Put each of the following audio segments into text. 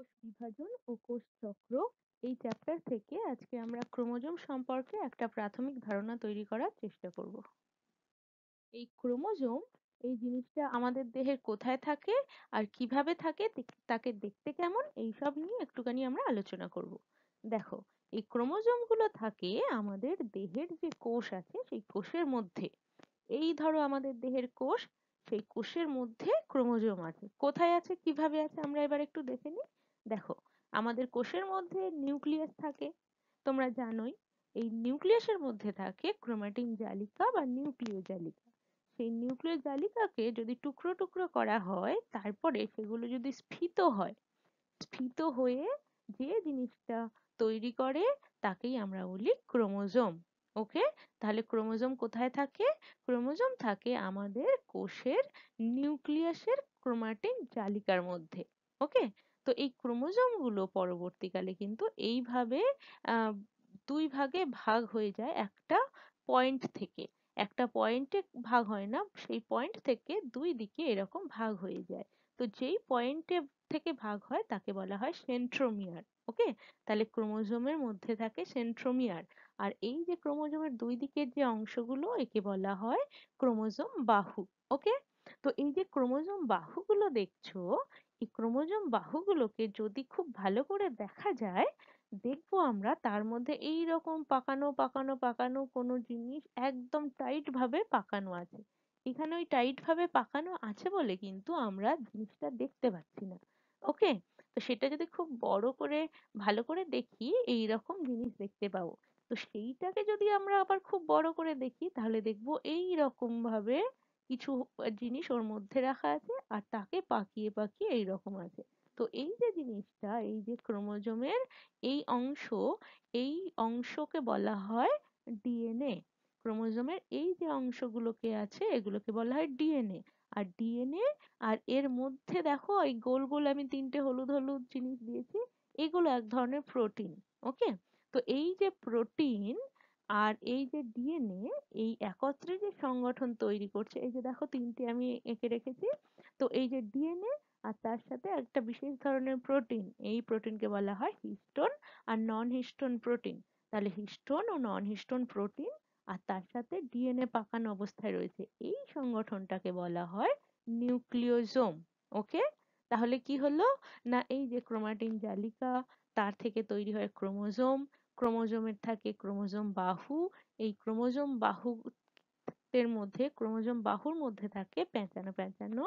কোষ বিভাজন ও কোষ চক্র এই চ্যাপ্টার থেকে আজকে আমরা ক্রোমোজোম সম্পর্কে একটা প্রাথমিক ধারণা তৈরি করার চেষ্টা করব। এই ক্রোমোজোম এই জিনিসটা আমাদের দেহের কোথায় থাকে আর কিভাবে থাকে তাকে দেখতে কেমন এইসব নিয়ে একটুখানি আমরা আলোচনা করব। দেখো এই ক্রোমোজোম গুলো থাকে আমাদের দেহের যে কোষ আছে সেই কোষের মধ্যে এই ধরো আমাদের দেহের কোষ সেই কোষের মধ্যে ক্রোমোজোম আছে কোথায় আছে কিভাবে আছে আমরা এবার একটু দেখে নিই দেখো আমাদের কোষের মধ্যে নিউক্লিয়াস থাকে তোমরা জানোই এই নিউক্লিয়াসের মধ্যে থাকে ক্রোমাটিন জালিকা বা নিউক্লিয় জালিকা সেই নিউক্লিয় জালিকাকে যদি টুকরো টুকরো করা হয় তারপরে সেগুলো যদি স্ফীত হয় স্ফীত হয়ে যে জিনিসটা তৈরি করে তাকেই আমরা বলি ক্রোমোজোম ওকে তাহলে ক্রোমোজোম কোথায় থাকে ক্রোমোজোম থাকে আমাদের কোষের নিউক্লিয়াসের ক্রোমাটিন জালিকার মধ্যে ওকে তো এই ক্রোমোজোম গুলো পরবর্তীকালে কিন্তু এইভাবে দুই ভাগে ভাগ হয়ে যায় একটা পয়েন্ট থেকে একটা পয়েন্টে ভাগ হয় না সেই পয়েন্ট থেকে দুই দিকে এরকম ভাগ হয়ে যায় তো যেই point থেকে ভাগ হয় তাকে বলা হয় সেন্ট্রোমিয়ার ওকে তাহলে ক্রোমোজোমের মধ্যে থাকে সেন্ট্রোমিয়ার আর এই যে ক্রোমোজোমের দুই দিকের যে অংশগুলো একে বলা হয় ক্রোমোজোম বাহু ওকে তো এই যে ক্রোমোজোম বাহুগুলো দেখছো এই ক্রোমোজোম বাহুগুলোকে যদি খুব ভালো করে দেখা যায় দেখবো আমরা তার মধ্যে এইরকম পাকানো পাকানো পাকানো কোনো জিনিস একদম টাইট ভাবে পাকানো আছে এখানে ওই টাইট ভাবে পাকানো আছে বলে কিন্তু আমরা জিনিসটা দেখতে পাচ্ছি না ওকে তো সেটা যদি খুব বড় করে ভালো করে দেখি এইরকম জিনিস দেখতে পাবো তো সেইটাকে যদি আমরা আবার খুব বড় করে দেখি তাহলে দেখবো এই রকম ভাবে কিছু জিনিস ওর মধ্যে রাখা আছে আর তাকে পাকিয়ে পাকিয়ে এইরকম আছে তো এই যে জিনিসটা এই যে ক্রোমোজোমের এর এই অংশ এই অংশকে বলা হয় DNA ক্রোমোজোমের এর এই যে অংশগুলোকে আছে এগুলোকে বলা হয় DNA আর DNA আর এর মধ্যে দেখো এই গোল গোল আমি তিনটে হলুদ হলুদ জিনিস দিয়েছি এগুলো এক ধরনের প্রোটিন okay তো এই যে প্রোটিন আর এই যে DNA এই একত্রে যে সংগঠন তৈরি করছে এই যে দেখো তিনটে আমি এঁকে রেখেছি তো এই যে DNA আর তার সাথে একটা বিশেষ ধরনের প্রোটিন এই প্রোটিনকে বলা হয় হিস্টোন আর নন হিস্টোন প্রোটিন তাহলে হিস্টোন ও নন হিস্টোন প্রোটিন আর তার সাথে ডিএনএ পাকানো অবস্থায় রয়েছে এই সংগঠনটাকে বলা হয় নিউক্লিওজোম ওকে তাহলে কি হলো না এই যে ক্রোমাটিন জালিকা তার থেকে তৈরি হয় ক্রোমোজোম ক্রোমোজোমের থাকে ক্রোমোজোম বাহু এই ক্রোমোজোম বাহু এর মধ্যে ক্রোমোজোম বাহুর মধ্যে থাকে প্যাঁচানো প্যাঁচানো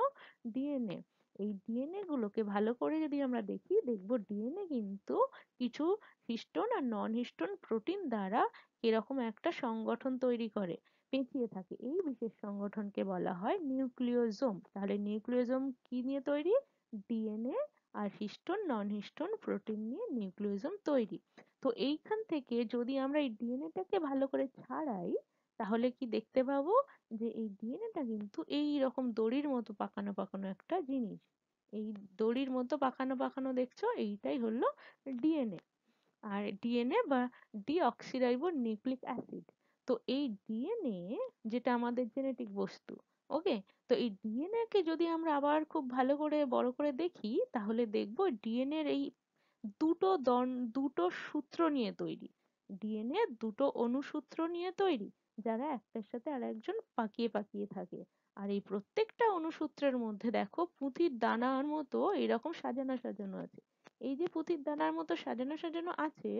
ডিএনএ এই ডিএনএ গুলোকে ভালো করে যদি আমরা দেখি দেখব ডিএনএ কিন্তু কিছু হিস্টোন আর নন হিস্টোন প্রোটিন দ্বারা এরকম একটা সংগঠন তৈরি করে পেঁচিয়ে থাকে এই বিশেষ সংগঠনকে বলা হয় নিউক্লিওজোম তাহলে নিউক্লিওজোম কি নিয়ে তৈরি ডিএনএ আর হিস্টোন নন হিস্টোন প্রোটিন নিয়ে নিউক্লিওজোম তৈরি তো এইখান থেকে যদি আমরা এই DNA টাকে ভালো করে ছাড়াই তাহলে কি দেখতে পাবো যে এই DNA টা কিন্তু এইরকম দড়ির মতো পাকানো পাকানো একটা জিনিস এই দড়ির মতো পাকানো পাকানো দেখছো এইটাই হলো DNA আর DNA বা ডিঅক্সিরাইবো নিউক্লিক অ্যাসিড তো এই DNA যেটা আমাদের জেনেটিক বস্তু ওকে তো এই DNA কে যদি আমরা আবার খুব ভালো করে বড় করে দেখি তাহলে দেখবো DNA এর এই দুটো দুটো সূত্র নিয়ে তৈরি DNA দুটো অনুসূত্র নিয়ে তৈরি যারা একটার সাথে আর একজন পাকিয়ে পাকিয়ে থাকে আর এই প্রত্যেকটা অনুসূত্রের মধ্যে দেখো পুঁথির দানার মতো এরকম সাজানো সাজানো আছে এই যে পুঁথির দানার মতো সাজানো সাজানো আছে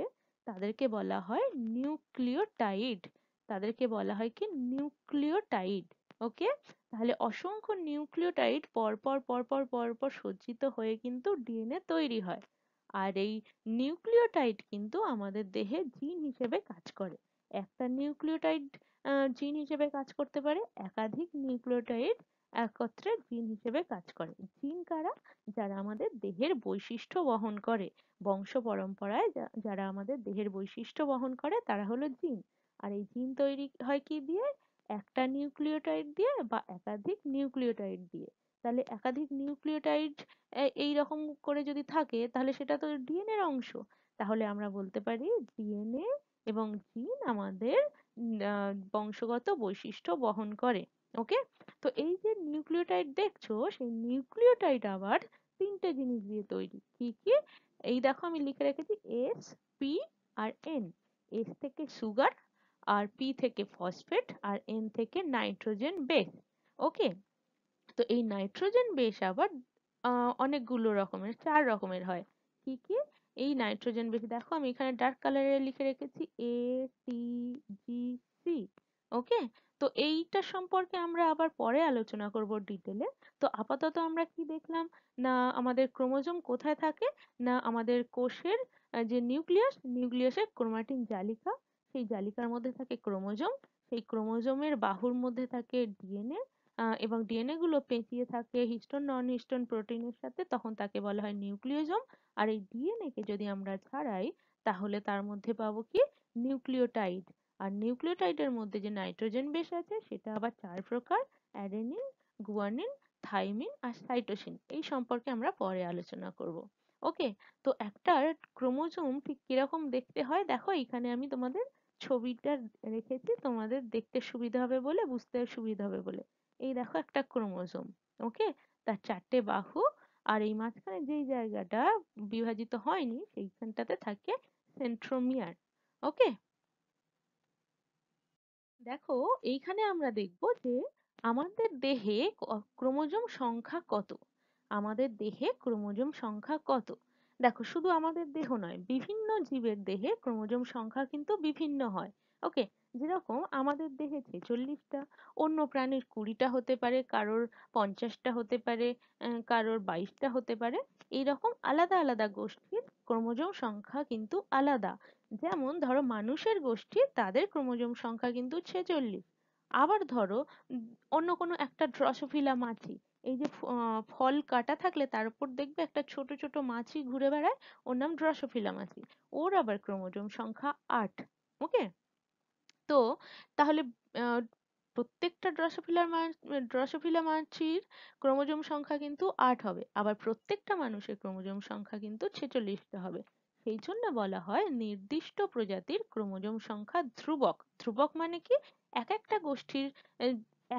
তাদেরকে বলা হয় নিউক্লিওটাইড তাদেরকে বলা হয় কি নিউক্লিওটাইড ওকে তাহলে অসংখ্য নিউক্লিওটাইড পরপর পরপর পরপর সজ্জিত হয়ে কিন্তু ডিএনএ তৈরি হয় আর এই নিউক্লিওটাইড কিন্তু আমাদের দেহে জিন হিসেবে কাজ করে একটা নিউক্লিওটাইড জিন হিসেবে কাজ করতে পারে একাধিক নিউক্লিওটাইড একত্রে জিন হিসেবে কাজ করে জিন কারা যারা আমাদের দেহের বৈশিষ্ট্য বহন করে বংশ পরম্পরায় যারা আমাদের দেহের বৈশিষ্ট্য বহন করে তারা হলো জিন আর এই জিন তৈরি হয় কি দিয়ে একটা নিউক্লিওটাইড দিয়ে বা একাধিক নিউক্লিওটাইড দিয়ে তাহলে একাধিক nucleotide এইরকম করে যদি থাকে তাহলে সেটা তো DNA অংশ তাহলে আমরা বলতে পারি DNA এবং gene আমাদের আহ বংশগত বৈশিষ্ট্য বহন করে ওকে তো এই যে nucleotide দেখছো সেই nucleotide আবার তিনটে জিনিস দিয়ে তৈরি কি কি এই দেখো আমি লিখে রেখেছি S P আর N S থেকে sugar আর P থেকে phosphate আর N থেকে nitrogen base ওকে তো এই নাইট্রোজেন বেশ আবার আহ অনেকগুলো রকমের চার রকমের হয় কি কি এই নাইট্রোজেন বেশ দেখো আমি এখানে dark color এ লিখে রেখেছি ATGC okay তো এইটা সম্পর্কে আমরা আবার পরে আলোচনা করব detail এ তো আপাতত আমরা কি দেখলাম না আমাদের ক্রোমোজোম কোথায় থাকে না আমাদের কোষের যে নিউক্লিয়াস নিউক্লিয়াসের ক্রোমাটিন জালিকা সেই জালিকার মধ্যে থাকে ক্রোমোজোম সেই ক্রোমোজোমের বাহুর মধ্যে থাকে DNA এবং DNA গুলো পেঁচিয়ে থাকে histone non histone protein এর সাথে তখন তাকে বলা হয় নিউক্লিওজোম আর এই DNA কে যদি আমরা ছাড়াই তাহলে তার মধ্যে পাবো কি নিউক্লিওটাইড আর নিউক্লিওটাইড এর মধ্যে যে নাইট্রোজেন বেশ আছে সেটা আবার চার প্রকার অ্যাডেনিন গুয়ানিন থাইমিন আর সাইটোসিন এই সম্পর্কে আমরা পরে আলোচনা করব ওকে তো একটা ক্রোমোজোম ঠিক কিরকম দেখতে হয় দেখো এখানে আমি তোমাদের ছবিটা রেখেছি তোমাদের দেখতে সুবিধা হবে বলে বুঝতে সুবিধা হবে বলে এই দেখো একটা ক্রোমোজোম ওকে তার চারটে বাহু আর এই মাঝখানে যেই জায়গাটা বিভাজিত হয়নি সেইখানটাতে থাকে সেন্ট্রোমিয়ার ওকে দেখো এইখানে আমরা দেখব যে আমাদের দেহে ক্রোমোজোম সংখ্যা কত আমাদের দেহে ক্রোমোজোম সংখ্যা কত দেখো শুধু আমাদের দেহ নয় বিভিন্ন জীবের দেহে ক্রোমোজোম সংখ্যা কিন্তু বিভিন্ন হয় ওকে যেরকম আমাদের দেহে ছেচল্লিশটা অন্য প্রাণীর কুড়িটা হতে পারে কারোর পঞ্চাশটা হতে পারে আহ কারোর বাইশটা হতে পারে এরকম আলাদা আলাদা গোষ্ঠীর ক্রোমোজোম সংখ্যা কিন্তু আলাদা যেমন ধরো মানুষের গোষ্ঠী তাদের ক্রোমোজোম সংখ্যা কিন্তু ছেচল্লিশ আবার ধরো অন্য কোনো একটা ড্রসোফিলা মাছি এই যে ফল কাটা থাকলে তার উপর দেখবে একটা ছোট ছোট মাছি ঘুরে বেড়ায় ওর নাম ড্রসোফিলা মাছি ওর আবার ক্রোমোজোম সংখ্যা আট okay তো তাহলে আহ প্রত্যেকটা ড্রসোফিলা ড্রসোফিলা মাছির ক্রোমোজোম সংখ্যা কিন্তু আট হবে আবার প্রত্যেকটা মানুষের ক্রোমোজোম সংখ্যা কিন্তু ছেচল্লিশটা হবে সেই জন্য বলা হয় নির্দিষ্ট প্রজাতির ক্রোমোজোম সংখ্যা ধ্রুবক ধ্রুবক মানে কি এক একটা গোষ্ঠীর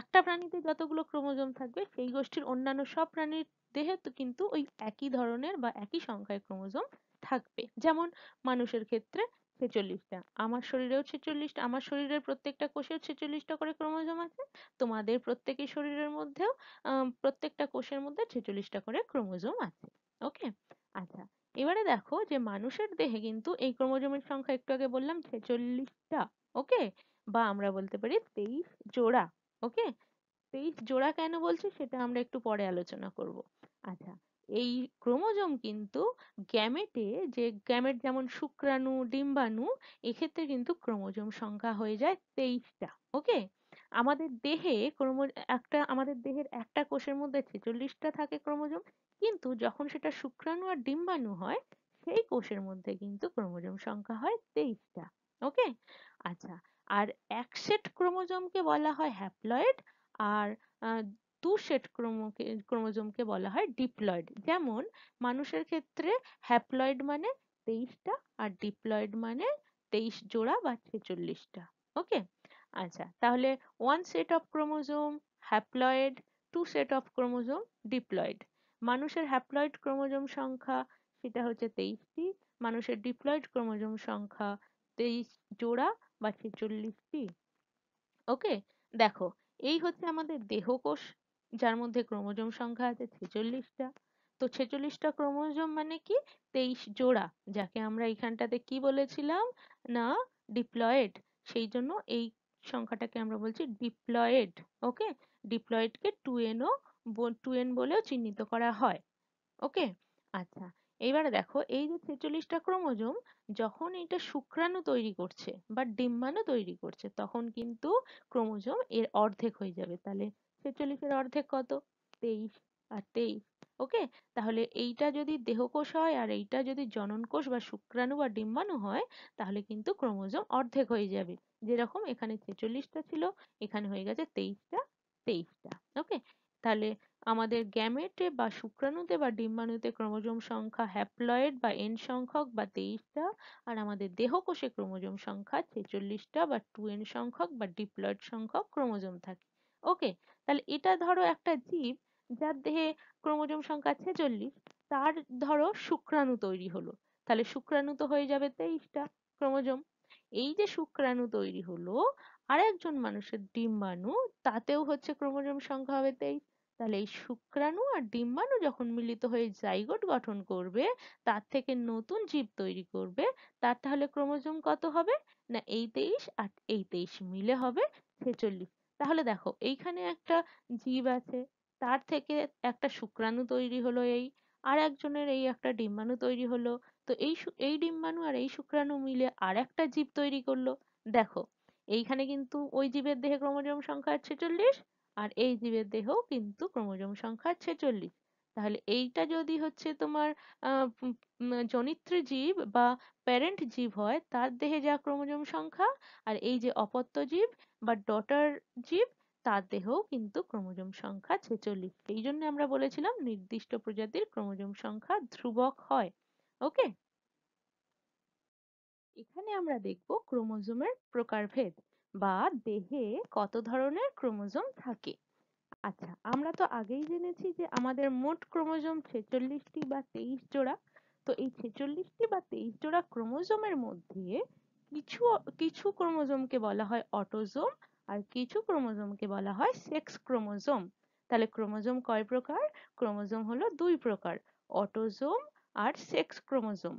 একটা প্রাণীতে যতগুলো ক্রোমোজোম থাকবে সেই গোষ্ঠীর অন্যান্য সব প্রাণীর দেহে তো কিন্তু ওই একই ধরনের বা একই সংখ্যায় ক্রোমোজোম থাকবে যেমন মানুষের ক্ষেত্রে ছেচল্লিশটা আমার শরীরেও ছেচল্লিশটা আমার শরীরের প্রত্যেকটা কোষের ছেচল্লিশটা করে ক্রোমোজোম আছে তোমাদের প্রত্যেকের শরীরের মধ্যেও আহ প্রত্যেকটা কোষের মধ্যে ছেচল্লিশটা করে ক্রোমোজোম আছে ওকে আচ্ছা এবারে দেখো যে মানুষের দেহে কিন্তু এই ক্রোমোজোমের সংখ্যা একটু আগে বললাম ছেচল্লিশটা ওকে বা আমরা বলতে পারি তেইশ জোড়া ওকে তেইশ জোড়া কেন বলছি সেটা আমরা একটু পরে আলোচনা করব আচ্ছা এই ক্রোমোজোম কিন্তু গ্যামেটে যে গ্যামেট যেমন শুক্রাণু ডিম্বাণু এক্ষেত্রে কিন্তু ক্রোমোজোম সংখ্যা হয়ে যায় তেইশটা ওকে আমাদের দেহে ক্রোমো একটা আমাদের দেহের একটা কোষের মধ্যে ছেচল্লিশটা থাকে ক্রোমোজোম কিন্তু যখন সেটা শুক্রাণু আর ডিম্বাণু হয় সেই কোষের মধ্যে কিন্তু ক্রোমোজোম সংখ্যা হয় তেইশটা ওকে আচ্ছা আর এক সেট ক্রোমোজোমকে বলা হয় হ্যাপ্লয়েড আর দু সেট ক্রোমোকে ক্রোমোজোমকে বলা হয় ডিপ্লয়েড যেমন মানুষের ক্ষেত্রে হ্যাপ্লয়েড মানে তেইশটা আর ডিপ্লয়েড মানে তেইশ জোড়া বা ছেচল্লিশটা ওকে আচ্ছা তাহলে one set of chromosome haploid two set of chromosome diploid মানুষের হ্যাপ্লয়েড ক্রোমোজোম সংখ্যা সেটা হচ্ছে তেইশটি মানুষের ডিপ্লয়েড ক্রোমোজোম সংখ্যা তেইশ জোড়া বা ছেচল্লিশটি ওকে দেখো এই হচ্ছে আমাদের দেহকোষ যার মধ্যে ক্রোমোজোম সংখ্যা আছে ছেচল্লিশটা তো ছেচল্লিশটা ক্রোমোজোম মানে কি তেইশ জোড়া যাকে আমরা এইখানটাতে কি বলেছিলাম না ডিপ্লয়েড সেই জন্য এই সংখ্যাটাকে আমরা বলছি ডিপ্লয়েড ওকে ডিপ্লয়েডকে টু এনও টু এন বলেও চিহ্নিত করা হয় ওকে আচ্ছা এবার দেখো এই যে ছেচল্লিশটা ক্রোমোজোম যখন এটা শুক্রাণু তৈরি করছে বা ডিম্বাণু তৈরি করছে তখন কিন্তু ক্রোমোজোম এর অর্ধেক হয়ে যাবে তাহলে ছেচল্লিশের অর্ধেক কত তেইশ আর তেইশ okay তাহলে এইটা যদি দেহকোষ হয় আর এইটা যদি জননকোষ বা শুক্রাণু বা ডিম্বাণু হয় তাহলে কিন্তু ক্রোমোজোম অর্ধেক হয়ে যাবে যেরকম এখানে ছেচল্লিশটা ছিল এখানে হয়ে গেছে তেইশটা তেইশটা okay তাহলে আমাদের গ্যামেটে বা শুক্রাণুতে বা ডিম্বাণুতে ক্রোমোজোম সংখ্যা হ্যাপ্লয়েড বা এন সংখ্যক বা তেইশটা আর আমাদের দেহকোষে ক্রোমোজোম সংখ্যা ছেচল্লিশটা বা টু এন সংখ্যক বা ডিপ্লয়েড সংখ্যক ক্রোমোজোম থাকে ওকে তাহলে এটা ধরো একটা জীব যার দেহে ক্রোমোজোম সংখ্যা ছেচল্লিশ তার ধরো শুক্রাণু তৈরি হলো তাহলে শুক্রাণু তো হয়ে যাবে তেইশটা ক্রোমোজোম এই যে শুক্রাণু তৈরি হলো আর একজন মানুষের ডিম্বাণু তাতেও হচ্ছে ক্রোমোজোম সংখ্যা হবে তেইশ তাহলে এই শুক্রাণু আর ডিম্বাণু যখন মিলিত হয়ে জাইগোট গঠন করবে তার থেকে নতুন জীব তৈরি করবে তার তাহলে ক্রোমোজোম কত হবে না এই তেইশ আর এই তেইশ মিলে হবে ছেচল্লিশ তাহলে দেখো এইখানে একটা জীব আছে তার থেকে একটা শুক্রাণু তৈরি হলো এই আর একজনের এই একটা ডিম্বাণু তৈরি হলো তো এই এই ডিম্বাণু আর এই শুক্রাণু মিলে আর একটা জীব তৈরি করলো দেখো এইখানে কিন্তু ওই জীবের দেহে ক্রোমোজোম সংখ্যা ছেচল্লিশ আর এই জীবের দেহেও কিন্তু ক্রোমোজোম সংখ্যা ছেচল্লিশ তাহলে এইটা যদি হচ্ছে তোমার জনিত্রী জীব বা প্যারেন্ট জীব হয় তার দেহে যা ক্রোমোজোম সংখ্যা আর এই যে অপত্য জীব বা ডটার জীব তার দেহেও কিন্তু ক্রোমোজোম সংখ্যা ছেচল্লিশ এই জন্য আমরা বলেছিলাম নির্দিষ্ট প্রজাতির ক্রোমোজোম সংখ্যা ধ্রুবক হয় ওকে এখানে আমরা দেখব ক্রোমোজোমের প্রকারভেদ বা দেহে কত ধরনের ক্রোমোজোম থাকে আচ্ছা আমরা তো আগেই জেনেছি যে আমাদের মোট ক্রোমোজোম ছেচল্লিশটি বা তেইশ জোড়া তো এই ছেচল্লিশটি বা তেইশ জোড়া ক্রোমোজোমের মধ্যে কিছু কিছু ক্রোমোজোমকে বলা হয় অটোজোম আর কিছু ক্রোমোজোমকে বলা হয় সেক্স ক্রোমোজোম তাহলে ক্রোমোজোম কয় প্রকার ক্রোমোজোম হলো দুই প্রকার অটোজোম আর সেক্স ক্রোমোজোম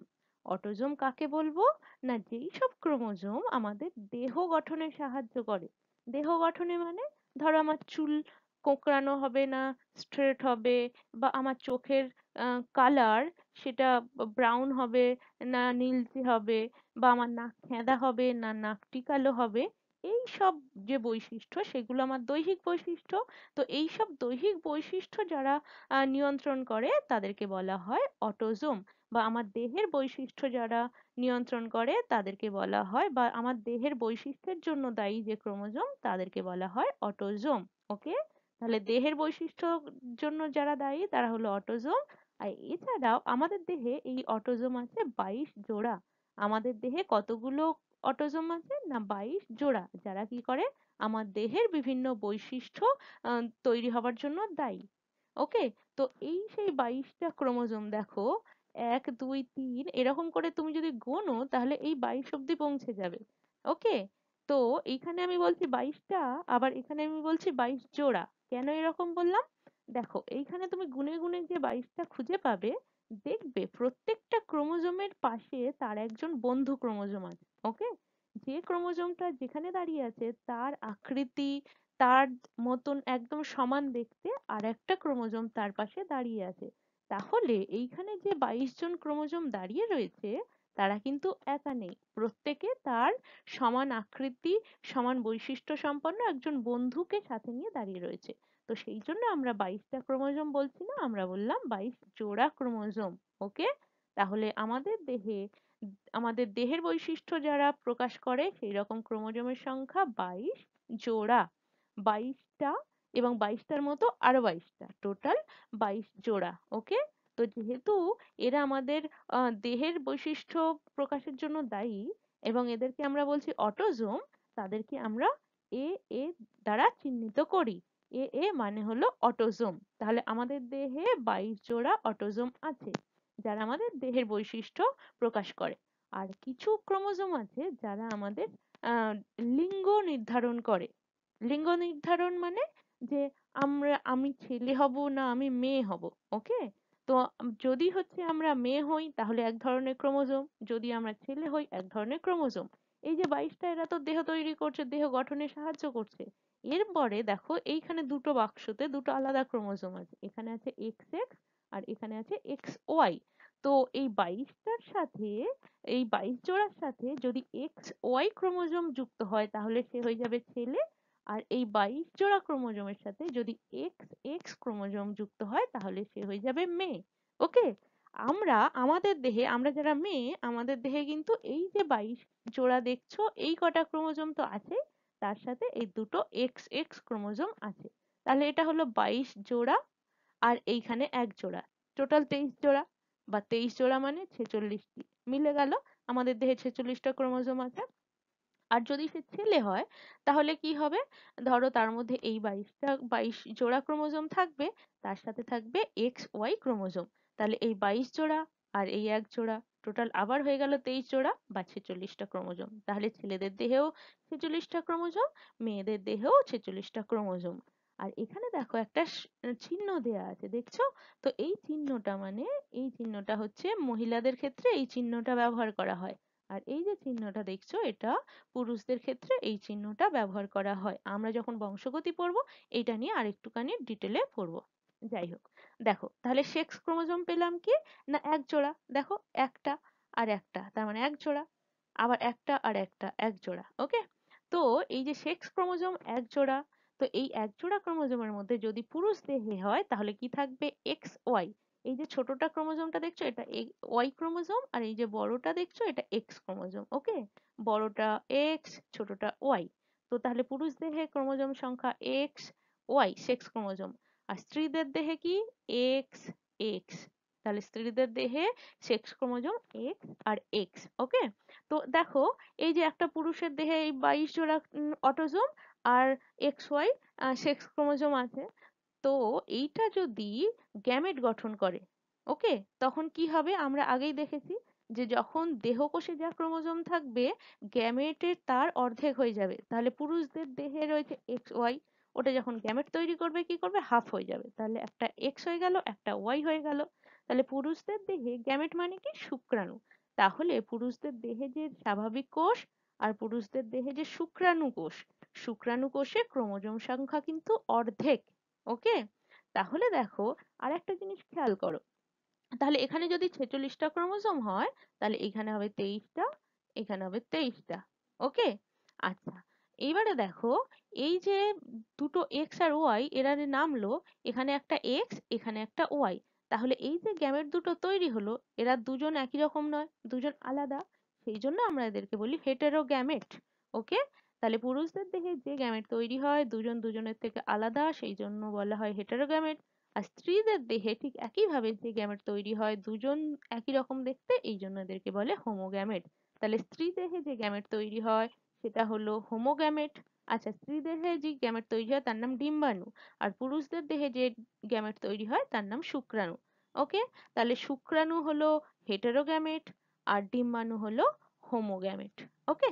অটোজোম কাকে বলবো না যেই সব ক্রোমোজোম আমাদের দেহ গঠনে সাহায্য করে দেহ গঠনে মানে ধরো আমার চুল কোঁকড়ানো হবে না স্ট্রেট হবে বা আমার চোখের কালার সেটা ব্রাউন হবে না নীলচে হবে বা আমার নাক খেঁদা হবে না নাক টিকালো হবে এই সব যে বৈশিষ্ট্য সেগুলো আমার দৈহিক বৈশিষ্ট্য তো এই সব দৈহিক বৈশিষ্ট্য যারা নিয়ন্ত্রণ করে তাদেরকে বলা হয় অটোজোম বা আমার দেহের বৈশিষ্ট্য যারা নিয়ন্ত্রণ করে তাদেরকে বলা হয় বা আমার দেহের বৈশিষ্ট্যের জন্য দায়ী যে ক্রোমোজোম তাদেরকে বলা হয় অটোজোম ওকে তাহলে দেহের বৈশিষ্ট্যর জন্য যারা দায়ী তারা হলো অটোজোম আর এছাড়াও আমাদের দেহে এই অটোজোম আছে বাইশ জোড়া আমাদের দেহে কতগুলো অটোজোম আছে না বাইশ জোড়া যারা কি করে আমার দেহের বিভিন্ন বৈশিষ্ট্য আহ তৈরি হবার জন্য দায়ী ওকে তো এই সেই বাইশটা ক্রোমোজোম দেখো এক দুই তিন এরকম করে তুমি যদি গোনো তাহলে এই বাইশ অব্দি পৌঁছে যাবে ওকে তো এইখানে আমি বলছি বাইশটা আবার এখানে আমি বলছি বাইশ জোড়া কেন এরকম বললাম দেখো এইখানে তুমি গুনে গুনে যে বাইশটা খুঁজে পাবে দেখবে প্রত্যেকটা ক্রোমোজোমের পাশে তার একজন বন্ধু ক্রোমোজোম আছে okay যে ক্রোমোজোমটা যেখানে দাঁড়িয়ে আছে তার আকৃতি তার মতন একদম সমান দেখতে আর একটা ক্রোমোজোম তার পাশে দাঁড়িয়ে আছে তাহলে এইখানে যে বাইশ জন ক্রোমোজোম দাঁড়িয়ে রয়েছে তারা কিন্তু একা নেই প্রত্যেকে তার সমান আকৃতি সমান বৈশিষ্ট্য সম্পন্ন একজন বন্ধুকে সাথে নিয়ে দাঁড়িয়ে রয়েছে তো সেই জন্য আমরা বাইশটা ক্রোমোজোম বলছি না আমরা বললাম বাইশ জোড়া ক্রোমোজোম okay তাহলে আমাদের দেহে আমাদের দেহের বৈশিষ্ট্য যারা প্রকাশ করে সেই রকম ক্রোমোজোমের সংখ্যা বাইশ জোড়া বাইশটা এবং বাইশটার মতো আরো বাইশটা total বাইশ জোড়া okay তো যেহেতু এরা আমাদের দেহের বৈশিষ্ট্য প্রকাশের জন্য দায়ী এবং এদেরকে আমরা বলছি autosome তাদেরকে আমরা AA দ্বারা চিহ্নিত করি এ এ মানে হলো অটোজোম তাহলে আমাদের দেহে বাইশ জোড়া অটোজোম আছে যারা আমাদের দেহের বৈশিষ্ট্য প্রকাশ করে আর কিছু ক্রোমোজোম আছে যারা আমাদের লিঙ্গ নির্ধারণ করে লিঙ্গ নির্ধারণ মানে যে আমরা আমি ছেলে হব না আমি মেয়ে হব ওকে তো যদি হচ্ছে আমরা মেয়ে হই তাহলে এক ধরনের ক্রোমোজোম যদি আমরা ছেলে হই এক ধরনের ক্রোমোজোম এই যে বাইশটা এরা তো দেহ তৈরি করছে দেহ গঠনে সাহায্য করছে এরপরে দেখো এইখানে দুটো বাক্সতে দুটো আলাদা ক্রোমোজোম আছে এখানে আছে এক্স এক্স আর এখানে আছে এক্স ওয়াই তো এই বাইশটার সাথে এই বাইশ জোড়ার সাথে যদি এক্স ওয়াই ক্রোমোজোম যুক্ত হয় তাহলে সে হয়ে যাবে ছেলে আর এই বাইশ জোড়া ক্রোমোজোমের সাথে যদি এক্স এক্স ক্রোমোজোম যুক্ত হয় তাহলে সে হয়ে যাবে মেয়ে ওকে আমরা আমাদের দেহে আমরা যারা মেয়ে আমাদের দেহে কিন্তু এই যে বাইশ জোড়া দেখছো এই কটা ক্রোমোজোম তো আছে তার সাথে এই দুটো এক্স এক্স ক্রোমোজোম আছে তাহলে এটা হলো বাইশ জোড়া আর এইখানে এক জোড়া টোটাল তেইশ জোড়া বা তেইশ জোড়া মানে ছেচল্লিশটি মিলে গেল আমাদের দেহে ছেচল্লিশটা ক্রোমোজোম আছে আর যদি সে ছেলে হয় তাহলে কি হবে ধরো তার মধ্যে এই বাইশটা বাইশ জোড়া ক্রোমোজোম থাকবে তার সাথে থাকবে এক্স ওয়াই ক্রোমোজোম তাহলে এই বাইশ জোড়া আর এই এক জোড়া টোটাল আবার হয়ে গেল তেইশ জোড়া বা ছেচল্লিশটা ক্রোমোজোম তাহলে ছেলেদের দেহেও ছেচল্লিশটা ক্রোমোজোম মেয়েদের দেহেও ছেচল্লিশটা ক্রোমোজোম আর এখানে দেখো একটা চিহ্ন দেয়া আছে দেখছো তো এই চিহ্নটা মানে এই চিহ্নটা হচ্ছে মহিলাদের ক্ষেত্রে এই চিহ্নটা ব্যবহার করা হয় আর এই যে চিহ্নটা দেখছো এটা পুরুষদের ক্ষেত্রে এই চিহ্নটা ব্যবহার করা হয় আমরা যখন বংশগতি পড়বো এটা নিয়ে আর একটুখানি ডিটেলে পড়বো যাই হোক দেখো তাহলে সেক্স ক্রোমোজোম পেলাম কি না এক জোড়া দেখো একটা আর একটা তার মানে এক জোড়া আবার একটা আর একটা এক জোড়া ওকে তো এই যে সেক্স ক্রোমোজোম এক জোড়া তো এই এক জোড়া ক্রোমোজোমের মধ্যে যদি পুরুষ দেহে হয় তাহলে কি থাকবে এক্স ওয়াই এই যে ছোটটা ক্রোমোজোমটা দেখছো এটা ওয়াই ক্রোমোজোম আর এই যে বড়টা দেখছো এটা এক্স ক্রোমোজোম ওকে বড়টা এক্স ছোটটা ওয়াই তো তাহলে পুরুষ দেহে ক্রোমোজোম সংখ্যা এক্স ওয়াই সেক্স ক্রোমোজোম আর স্ত্রীদের দেহে কি এক্স এক্স তাহলে স্ত্রীদের দেহে সেক্স ক্রোমোজোম এক্স আর এক্স ওকে তো দেখো এই যে একটা পুরুষের দেহে এই বাইশ জোড়া অটোজোম আর এক্স ওয়াই সেক্স ক্রোমোজোম আছে তো এইটা যদি গ্যামেট গঠন করে ওকে তখন কি হবে আমরা আগেই দেখেছি যে যখন দেহকোষে যা ক্রোমোজোম থাকবে গ্যামেটের তার অর্ধেক হয়ে যাবে তাহলে পুরুষদের দেহে রয়েছে এক্স ওয়াই ওটা যখন gamet তৈরি করবে কি করবে half হয়ে যাবে তাহলে একটা x হয়ে গেল একটা y হয়ে গেল তাহলে পুরুষদের দেহে gamet মানে কি শুক্রাণু তাহলে পুরুষদের দেহে যে স্বাভাবিক কোষ আর পুরুষদের দেহে যে শুক্রাণু কোষ শুক্রাণু কোষে ক্রোমোজোম সংখ্যা কিন্তু অর্ধেক ওকে তাহলে দেখো আর একটা জিনিস খেয়াল করো তাহলে এখানে যদি ছেচল্লিশটা ক্রোমোজোম হয় তাহলে এখানে হবে তেইশটা এখানে হবে তেইশটা ওকে আচ্ছা এইবারে দেখো এই যে দুটো x আর y এরা যে নামলো এখানে একটা x এখানে একটা y তাহলে এই যে গ্যামেট দুটো তৈরি হলো এরা দুজন একই রকম নয় দুজন আলাদা সেই জন্য আমরা এদেরকে বলি হেটেরো গ্যামেট ওকে তাহলে পুরুষদের দেহে যে গ্যামেট তৈরি হয় দুজন দুজনের থেকে আলাদা সেই জন্য বলা হয় হেটেরো গ্যামেট আর স্ত্রীদের দেহে ঠিক একইভাবে যে গ্যামেট তৈরি হয় দুজন একই রকম দেখতে এই জন্য এদেরকে বলে হোমো গ্যামেট তাহলে স্ত্রী দেহে যে গ্যামেট তৈরি হয় সেটা হলো হোমোগ্যামেট আচ্ছা স্ত্রী দেহে যে গ্যামেট তৈরি হয় তার নাম ডিম্বাণু আর পুরুষদের দেহে যে গ্যামেট তৈরি হয় তার নাম শুক্রাণু ওকে তাহলে শুক্রাণু হলো হেটারোগ্যামেট আর ডিম্বাণু হলো হোমোগ্যামেট ওকে